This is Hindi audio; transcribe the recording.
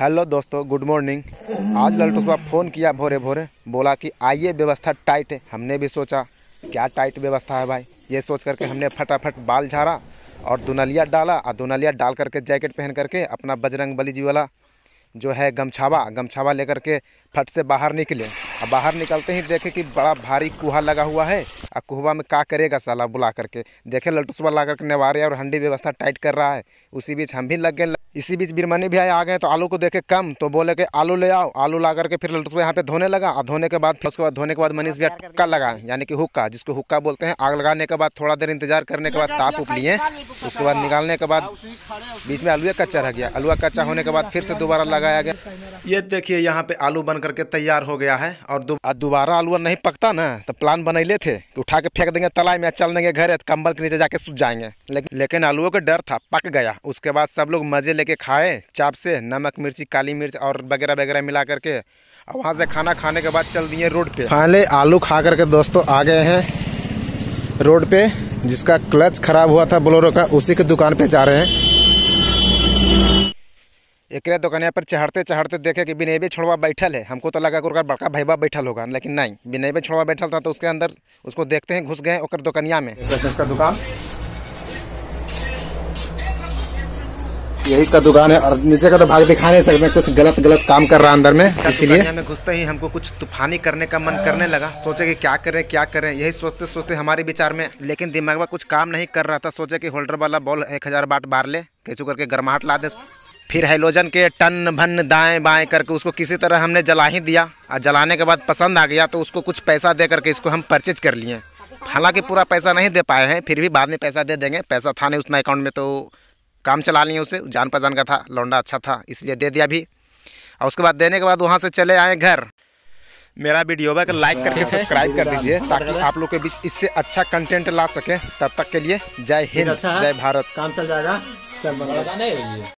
हेलो दोस्तों गुड मॉर्निंग आज लल्टू साहब फ़ोन किया भोरे भोरे बोला कि आइए व्यवस्था टाइट है हमने भी सोचा क्या टाइट व्यवस्था है भाई ये सोच करके हमने फटाफट बाल झाड़ा और दुनलिया डाला और दुनलिया डाल करके जैकेट पहन करके अपना बजरंग बली जी वाला जो है गमछावा गमछावा लेकर के फट से बाहर निकले और बाहर निकलते ही देखे कि बड़ा भारी कुहा लगा हुआ है और कुहवा में का करेगा साला बुला करके देखे सुबह ला करके नेवारे और हंडी व्यवस्था टाइट कर रहा है उसी बीच हम भी लग गए इसी बीच बिरमनी भी आए आ गए तो आलू को देखे कम तो बोले कि आलू ले आओ आलू ला करके फिर लट्टू यहाँ पे धोने लगा और धोने के बाद फिर उसके बाद धोने के बाद मनीष भैया टक्का लगा यानी कि हुक्का जिसको हुक्का बोलते हैं आग लगाने के बाद थोड़ा देर इंतजार करने के बाद ताप उप लिए उसके बाद निकालने के बाद बीच में आलू कच्चा रह गया आलू कच्चा होने के बाद फिर से दोबारा लगाया गया ये देखिए यहाँ पे आलू बन करके तैयार हो गया है और दोबारा आलू नहीं पकता ना तो प्लान बनैले थे कि उठा के फेंक देंगे तलाई में चल देंगे घर तो कंबल के नीचे जाके सूझ जाएंगे लेकिन लेकिन का डर था पक गया उसके बाद सब लोग मज़े लेके खाए चाप से नमक मिर्ची काली मिर्च और वगैरह वगैरह मिला करके और वहाँ से खाना खाने के बाद चल दिए रोड पे फाइनली आलू खा करके दोस्तों आ गए हैं रोड पे जिसका क्लच खराब हुआ था बोलोरो का उसी के दुकान पे जा रहे हैं एक दुकानिया पर चढ़ते चढ़ते देखे कि बिनेबे छोड़वा बैठल है हमको तो लगा कि उसका बड़का भाईवा बैठल होगा लेकिन नहीं बिनेबे छोड़वा बैठल था तो उसके अंदर उसको देखते हैं घुस गए और दुकानिया में दुकान यही इसका दुकान है और नीचे का तो भाग दिखा नहीं सकते कुछ गलत गलत काम कर रहा है अंदर में इसलिए तो में घुसते ही हमको कुछ तूफानी करने का मन करने लगा सोचे कि क्या करें क्या करें यही सोचते सोचते हमारे विचार में लेकिन दिमाग में कुछ काम नहीं कर रहा था सोचे की होल्डर वाला बॉल एक हजार बाट बार ले कैचू करके गर्माहट ला दे फिर हेलोजन के टन भन दाएं बाएं करके उसको किसी तरह हमने जला ही दिया और जलाने के बाद पसंद आ गया तो उसको कुछ पैसा दे करके इसको हम परचेज कर लिए हालांकि पूरा पैसा नहीं दे पाए हैं फिर भी बाद में पैसा दे देंगे पैसा था नहीं उतना अकाउंट में तो काम चला लिए उसे जान पहचान का था लौंडा अच्छा था इसलिए दे दिया भी और उसके बाद देने के बाद वहाँ से चले आए घर मेरा वीडियो का लाइक करके सब्सक्राइब कर दीजिए ताकि आप लोग के बीच इससे अच्छा कंटेंट ला सके तब तक के लिए जय हिंद अच्छा जय भारत काम चल जाएगा